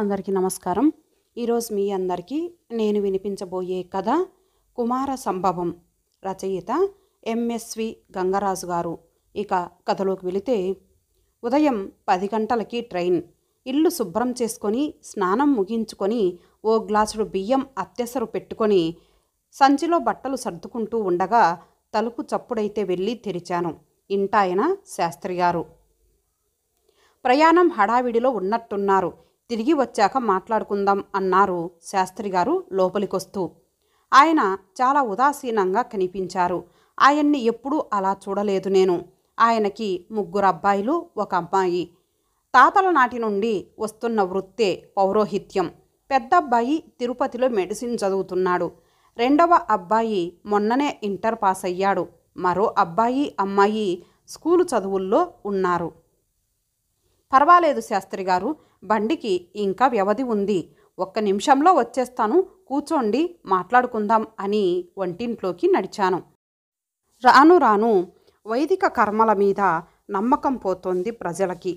అందరికీ నమస్కారం ఈరోజు మీ అందరికీ నేను వినిపించబోయే కథ కుమార సంభవం రచయిత ఎంఎస్వి గంగరాజు గారు ఇక కథలోకి వెళితే ఉదయం పది గంటలకి ట్రైన్ ఇల్లు శుభ్రం చేసుకొని స్నానం ముగించుకొని ఓ గ్లాసుడు బియ్యం అత్యసరు పెట్టుకొని సంచిలో బట్టలు సర్దుకుంటూ ఉండగా తలుపు చప్పుడైతే వెళ్ళి తెరిచాను ఇంటాయన శాస్త్రి గారు ప్రయాణం హడావిడిలో ఉన్నట్టున్నారు తిరిగి వచ్చాక మాట్లాడుకుందాం అన్నారు శాస్త్రి గారు లోపలికొస్తూ ఆయన చాలా ఉదాసీనంగా కనిపించారు ఆయన్ని ఎప్పుడూ అలా చూడలేదు నేను ఆయనకి ముగ్గురు అబ్బాయిలు ఒక అమ్మాయి తాతల నాటి నుండి వస్తున్న వృత్తే పౌరోహిత్యం పెద్ద అబ్బాయి తిరుపతిలో మెడిసిన్ చదువుతున్నాడు రెండవ అబ్బాయి మొన్ననే ఇంటర్ పాస్ అయ్యాడు మరో అబ్బాయి అమ్మాయి స్కూలు చదువుల్లో ఉన్నారు పర్వాలేదు శాస్త్రి గారు బండికి ఇంకా వ్యవధి ఉంది ఒక్క నిమిషంలో వచ్చేస్తాను కూర్చోండి మాట్లాడుకుందాం అని వంటింట్లోకి నడిచాను రాను రాను వైదిక కర్మల మీద నమ్మకం పోతోంది ప్రజలకి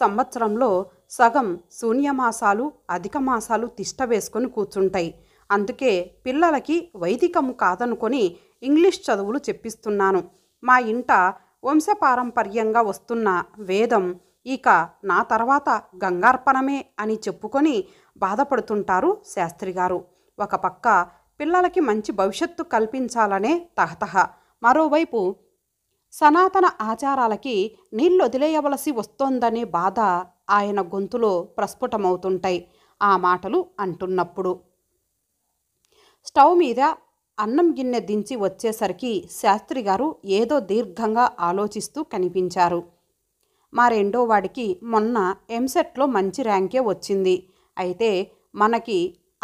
సంవత్సరంలో సగం శూన్యమాసాలు అధిక మాసాలు తిష్ట వేసుకొని కూర్చుంటాయి అందుకే పిల్లలకి వైదికం కాదనుకొని ఇంగ్లీష్ చదువులు చెప్పిస్తున్నాను మా ఇంట వంశపారంపర్యంగా వస్తున్న వేదం ఇక నా తర్వాత గంగార్పణమే అని చెప్పుకొని బాధపడుతుంటారు శాస్త్రి గారు ఒక పక్క పిల్లలకి మంచి భవిష్యత్తు కల్పించాలనే తహతహ మరోవైపు సనాతన ఆచారాలకి నీళ్ళు వదిలేయవలసి వస్తోందనే బాధ ఆయన గొంతులో ప్రస్ఫుటమవుతుంటాయి ఆ మాటలు అంటున్నప్పుడు స్టవ్ మీద అన్నం గిన్నె దించి వచ్చేసరికి శాస్త్రి గారు ఏదో దీర్ఘంగా ఆలోచిస్తూ కనిపించారు మా రెండో వాడికి మొన్న ఎంసెట్లో మంచి ర్యాంకే వచ్చింది అయితే మనకి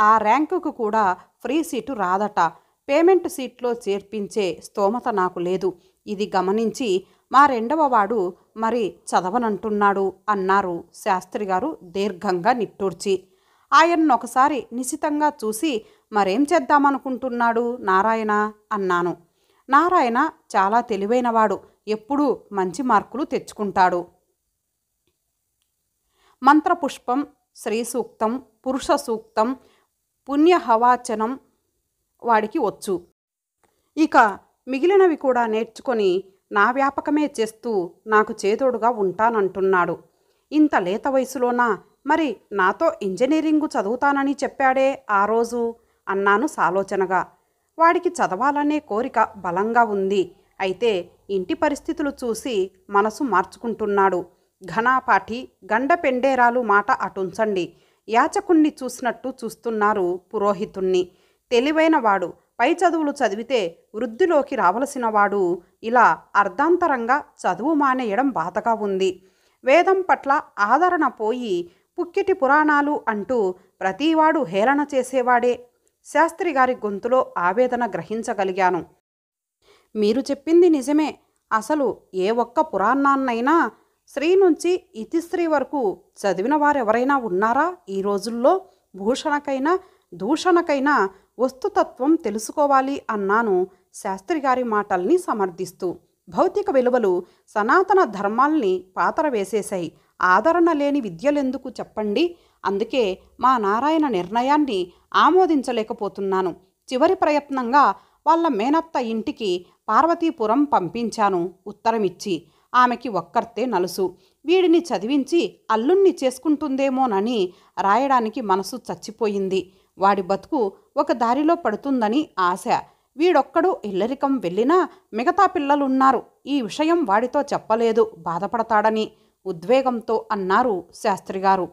ఆ ర్యాంకుకు కూడా ఫ్రీ సీటు రాదట పేమెంట్ సీట్లో చేర్పించే స్తోమత నాకు లేదు ఇది గమనించి మా రెండవ వాడు మరి చదవనంటున్నాడు అన్నారు శాస్త్రి గారు దీర్ఘంగా నిట్టూర్చి ఆయన్ను ఒకసారి నిశితంగా చూసి మరేం చేద్దామనుకుంటున్నాడు నారాయణ అన్నాను నారాయణ చాలా తెలివైనవాడు ఎప్పుడూ మంచి మార్కులు తెచ్చుకుంటాడు మంత్రపుష్పం శ్రీ సూక్తం పురుష సూక్తం పుణ్యహవాచనం వాడికి వచ్చు ఇక మిగిలినవి కూడా నేర్చుకొని నా వ్యాపకమే చేస్తూ నాకు చేదోడుగా ఉంటానంటున్నాడు ఇంత లేత వయసులోనా మరి నాతో ఇంజనీరింగ్ చదువుతానని చెప్పాడే ఆ రోజు అన్నాను సాలోచనగా వాడికి చదవాలనే కోరిక బలంగా ఉంది అయితే ఇంటి పరిస్థితులు చూసి మనసు మార్చుకుంటున్నాడు ఘనాపాఠి గండ పెండేరాలు మాట అటుంచండి యాచకుణ్ణి చూసినట్టు చూస్తున్నారు పురోహితుణ్ణి తెలివైనవాడు పై చదువులు చదివితే వృద్ధిలోకి రావలసినవాడు ఇలా అర్ధాంతరంగా చదువు మానేయడం బాధగా ఉంది వేదం పట్ల ఆదరణ పోయి పుక్కిటి పురాణాలు అంటూ ప్రతివాడు హేళన చేసేవాడే శాస్త్రి గారి గొంతులో ఆవేదన గ్రహించగలిగాను మీరు చెప్పింది నిజమే అసలు ఏ ఒక్క పురాణాన్నైనా స్త్రీ నుంచి ఇతిశ్రీ వరకు చదివిన వారెవరైనా ఉన్నారా ఈ రోజుల్లో భూషణకైనా దూషణకైనా వస్తుతత్వం తెలుసుకోవాలి అన్నాను శాస్త్రి గారి మాటల్ని సమర్థిస్తూ భౌతిక విలువలు సనాతన ధర్మాల్ని పాతర వేసేశాయి ఆదరణ లేని విద్యలెందుకు చెప్పండి అందుకే మా నారాయణ నిర్ణయాన్ని ఆమోదించలేకపోతున్నాను చివరి ప్రయత్నంగా వాళ్ళ మేనత్త ఇంటికి పార్వతీపురం పంపించాను ఉత్తరమిచ్చి ఆమెకి ఒక్కర్తే నలుసు వీడిని చదివించి అల్లుణ్ణి చేసుకుంటుందేమోనని రాయడానికి మనసు చచ్చిపోయింది వాడి బతుకు ఒక దారిలో పడుతుందని ఆశ వీడొక్కడు ఇల్లరికం వెళ్ళినా మిగతా పిల్లలున్నారు ఈ విషయం వాడితో చెప్పలేదు బాధపడతాడని ఉద్వేగంతో అన్నారు శాస్త్రిగారు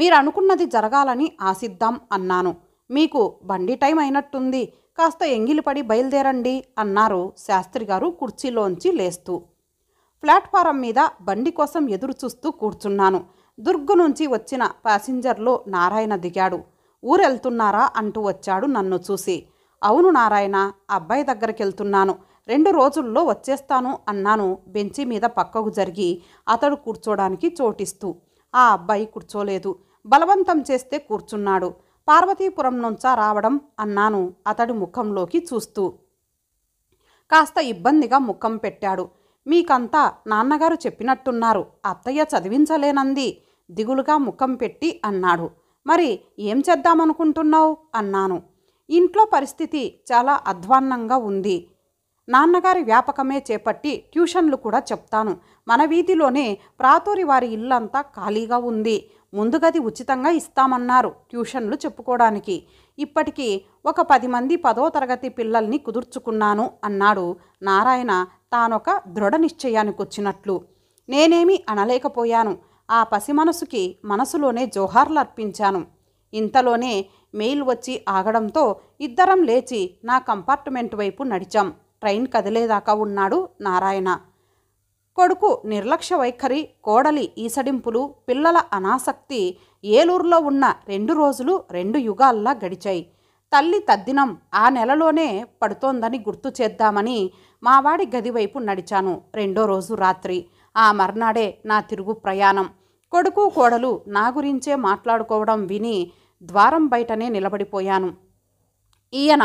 మీరు అనుకున్నది జరగాలని ఆశిద్దాం అన్నాను మీకు బండి టైం అయినట్టుంది కాస్త ఎంగిలిపడి బయలుదేరండి అన్నారు శాస్త్రిగారు కుర్చీలోంచి లేస్తూ ప్లాట్ఫారం మీద బండి కోసం ఎదురు చూస్తూ కూర్చున్నాను దుర్గు నుంచి వచ్చిన ప్యాసింజర్లో నారాయణ దిగాడు ఊరెళ్తున్నారా అంటూ వచ్చాడు నన్ను చూసి అవును నారాయణ అబ్బాయి దగ్గరికి వెళ్తున్నాను రెండు రోజుల్లో వచ్చేస్తాను అన్నాను బెంచి మీద పక్కకు జరిగి అతడు కూర్చోడానికి చోటిస్తూ ఆ అబ్బాయి కూర్చోలేదు బలవంతం చేస్తే కూర్చున్నాడు పార్వతీపురం నుంచా రావడం అన్నాను అతడి ముఖంలోకి చూస్తూ కాస్త ఇబ్బందిగా ముఖం పెట్టాడు మీకంతా నాన్నగారు చెప్పినట్టున్నారు అత్తయ్య చదివించలేనంది దిగులుగా ముఖం పెట్టి అన్నాడు మరి ఏం చేద్దామనుకుంటున్నావు అన్నాను ఇంట్లో పరిస్థితి చాలా అధ్వాన్నంగా ఉంది నాన్నగారి వ్యాపకమే చేపట్టి ట్యూషన్లు కూడా చెప్తాను మన వీధిలోనే ప్రాతూరి వారి ఇల్లంతా ఖాళీగా ఉంది ముందుగది ఉచితంగా ఇస్తామన్నారు ట్యూషన్లు చెప్పుకోవడానికి ఇప్పటికీ ఒక పది మంది పదో తరగతి పిల్లల్ని కుదుర్చుకున్నాను అన్నాడు నారాయణ తానొక దృఢ నిశ్చయానికి వచ్చినట్లు నేనేమి అనలేకపోయాను ఆ పసి మనసుకి మనసులోనే జోహార్లు అర్పించాను ఇంతలోనే మెయిల్ వచ్చి ఆగడంతో ఇద్దరం లేచి నా కంపార్ట్మెంట్ వైపు నడిచాం ట్రైన్ కదిలేదాకా ఉన్నాడు నారాయణ కొడుకు నిర్లక్ష్య వైఖరి కోడలి ఈసడింపులు పిల్లల అనాసక్తి ఏలూరులో ఉన్న రెండు రోజులు రెండు యుగాల్లా గడిచాయి తల్లి తద్దినం ఆ నెలలోనే పడుతోందని గుర్తు చేద్దామని మావాడి గదివైపు నడిచాను రెండో రోజు రాత్రి ఆ మర్నాడే నా తిరుగు ప్రయాణం కొడుకు కోడలు నా గురించే మాట్లాడుకోవడం విని ద్వారం బయటనే నిలబడిపోయాను ఈయన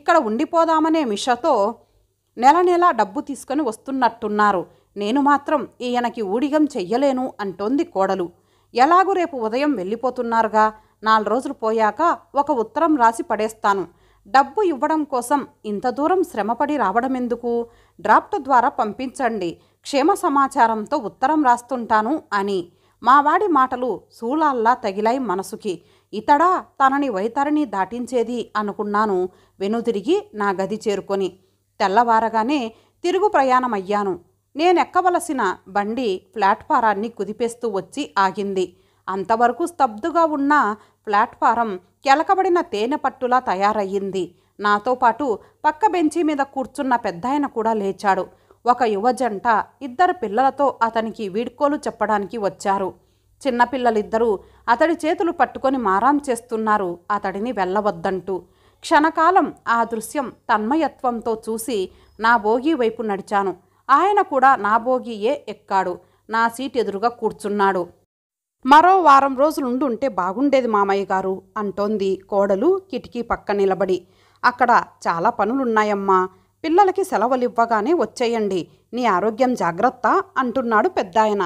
ఇక్కడ ఉండిపోదామనే మిషతో నెల నెలా డబ్బు తీసుకొని వస్తున్నట్టున్నారు నేను మాత్రం ఈయనకి ఊడిగం చెయ్యలేను అంటోంది కోడలు ఎలాగూ రేపు ఉదయం వెళ్ళిపోతున్నారుగా నాలుగు రోజులు పోయాక ఒక ఉత్తరం రాసి పడేస్తాను డబ్బు ఇవ్వడం కోసం ఇంత దూరం శ్రమపడి రావడం ఎందుకు డ్రాఫ్ట్ ద్వారా పంపించండి క్షేమ సమాచారంతో ఉత్తరం రాస్తుంటాను అని మావాడి మాటలు శూలాల్లా తగిలాయి మనసుకి ఇతడా తనని వైతరిని దాటించేది అనుకున్నాను వెనుదిరిగి నా గది చేరుకొని తెల్లవారగానే తిరుగు ప్రయాణమయ్యాను నేనెక్కవలసిన బండి ప్లాట్ఫారాన్ని కుదిపేస్తూ వచ్చి ఆగింది అంతవరకు స్తబ్దుగా ఉన్న ప్లాట్ఫారం కెలకబడిన తేనె పట్టులా తయారయ్యింది నాతో పాటు పక్క బెంచి మీద కూర్చున్న పెద్దాయన కూడా లేచాడు ఒక యువజంట ఇద్దరు పిల్లలతో అతనికి వీడ్కోలు చెప్పడానికి వచ్చారు చిన్నపిల్లలిద్దరూ అతడి చేతులు పట్టుకొని మారాం చేస్తున్నారు అతడిని వెళ్ళవద్దంటూ క్షణకాలం ఆ దృశ్యం తన్మయత్వంతో చూసి నా భోగి వైపు నడిచాను ఆయన కూడా నా భోగియే ఎక్కాడు నా సీట్ ఎదురుగా కూర్చున్నాడు మరో వారం రోజులు బాగుండేది మామయ్య గారు అంటోంది కోడలు కిటికీ పక్క నిలబడి అక్కడ చాలా పనులున్నాయమ్మా పిల్లలకి సెలవులివ్వగానే వచ్చేయండి నీ ఆరోగ్యం జాగ్రత్త అంటున్నాడు పెద్దాయన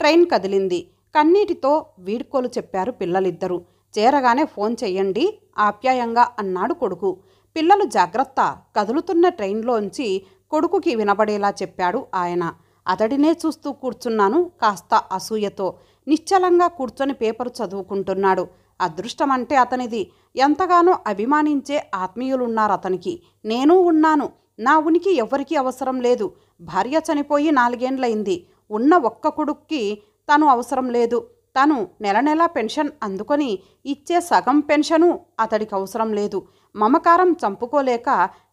ట్రైన్ కదిలింది కన్నీటితో వీడ్కోలు చెప్పారు పిల్లలిద్దరూ చేరగానే ఫోన్ చెయ్యండి ఆప్యాయంగా అన్నాడు కొడుకు పిల్లలు జాగ్రత్త కదులుతున్న ట్రైన్లోంచి కొడుకుకి వినబడేలా చెప్పాడు ఆయన అతడినే చూస్తూ కూర్చున్నాను కాస్త అసూయతో నిశ్చలంగా కూర్చొని పేపరు చదువుకుంటున్నాడు అదృష్టమంటే అతనిది ఎంతగానో అభిమానించే ఆత్మీయులున్నారు అతనికి నేను ఉన్నాను నా ఉనికి ఎవ్వరికీ అవసరం లేదు భార్య చనిపోయి నాలుగేండ్లయింది ఉన్న ఒక్క కొడుక్కి తను అవసరం లేదు తను నెల నెలా పెన్షన్ అందుకొని ఇచ్చే సగం పెన్షను అతడికి అవసరం లేదు మమకారం చంపుకోలేక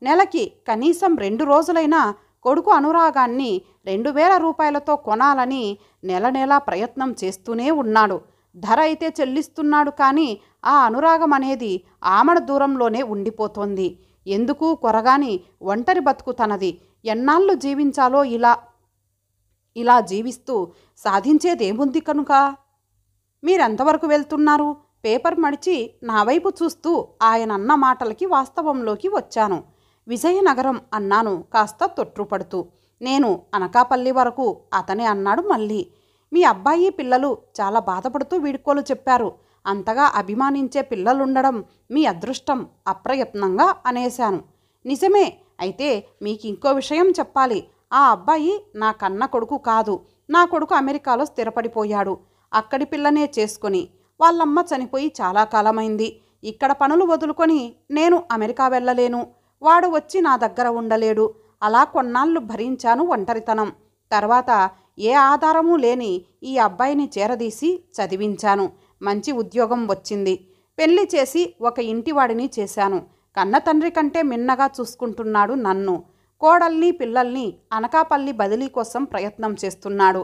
నెలకి కనీసం రెండు రోజులైనా కొడుకు అనురాగాన్ని రెండు వేల రూపాయలతో కొనాలని నెల నెలా ప్రయత్నం చేస్తూనే ఉన్నాడు ధర అయితే చెల్లిస్తున్నాడు కానీ ఆ అనురాగం అనేది ఆమడ దూరంలోనే ఉండిపోతోంది ఎందుకు కొరగాని ఒంటరి బతుకు తనది ఎన్నాళ్ళు జీవించాలో ఇలా ఇలా జీవిస్తూ సాధించేదేముంది కనుక మీరెంతవరకు వెళ్తున్నారు పేపర్ మడిచి నా వైపు చూస్తూ ఆయన అన్న మాటలకి వాస్తవంలోకి వచ్చాను విజయనగరం అన్నాను కాస్త తొట్టుపడుతూ నేను అనకాపల్లి వరకు అతనే అన్నాడు మళ్ళీ మీ అబ్బాయి పిల్లలు చాలా బాధపడుతూ వీడుకోలు చెప్పారు అంతగా అభిమానించే పిల్లలుండడం మీ అదృష్టం అప్రయత్నంగా అనేశాను నిజమే అయితే మీకు ఇంకో విషయం చెప్పాలి ఆ అబ్బాయి నా కన్న కొడుకు కాదు నా కొడుకు అమెరికాలో స్థిరపడిపోయాడు అక్కడి పిల్లనే చేసుకొని వాళ్ళమ్మ చనిపోయి చాలా కాలమైంది ఇక్కడ పనులు వదులుకొని నేను అమెరికా వెళ్ళలేను వాడు వచ్చి నా దగ్గర ఉండలేడు అలా కొన్నాళ్ళు భరించాను ఒంటరితనం తర్వాత ఏ ఆధారమూ లేని ఈ అబ్బాయిని చేరదీసి చదివించాను మంచి ఉద్యోగం వచ్చింది పెళ్లి చేసి ఒక ఇంటివాడిని చేశాను కన్న తండ్రి కంటే మిన్నగా చూసుకుంటున్నాడు నన్ను కోడల్ని పిల్లల్ని అనకాపల్లి బదిలీ కోసం ప్రయత్నం చేస్తున్నాడు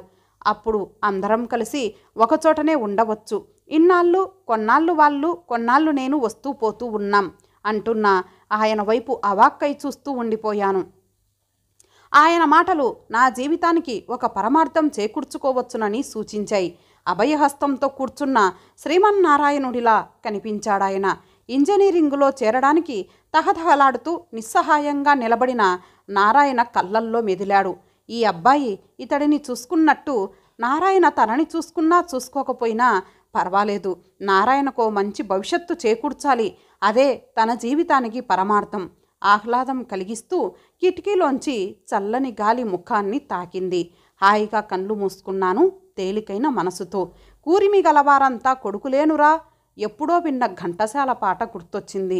అప్పుడు అందరం కలిసి ఒకచోటనే ఉండవచ్చు ఇన్నాళ్ళు కొన్నాళ్ళు వాళ్ళు కొన్నాళ్ళు నేను వస్తూ పోతూ ఉన్నాం అంటున్న ఆయన వైపు అవాక్కై చూస్తూ ఉండిపోయాను ఆయన మాటలు నా జీవితానికి ఒక పరమార్థం చేకూర్చుకోవచ్చునని సూచించాయి అభయహస్తంతో కూర్చున్న శ్రీమన్నారాయణుడిలా కనిపించాడాయన ఇంజనీరింగులో చేరడానికి తహతహలాడుతూ నిస్సహాయంగా నిలబడిన నారాయణ కళ్ళల్లో మెదిలాడు ఈ అబ్బాయి ఇతడిని చూసుకున్నట్టు నారాయణ తనని చూసుకున్నా చూసుకోకపోయినా పర్వాలేదు నారాయణకో మంచి భవిష్యత్తు చేకూర్చాలి అదే తన జీవితానికి పరమార్థం ఆహ్లాదం కలిగిస్తూ కిటికీలోంచి చల్లని గాలి ముఖాన్ని తాకింది హాయిగా కళ్ళు మూసుకున్నాను తేలికైన మనసుతో కూరిమి గలవారంతా కొడుకులేనురా ఎప్పుడో విన్న ఘంటసాల పాట గుర్తొచ్చింది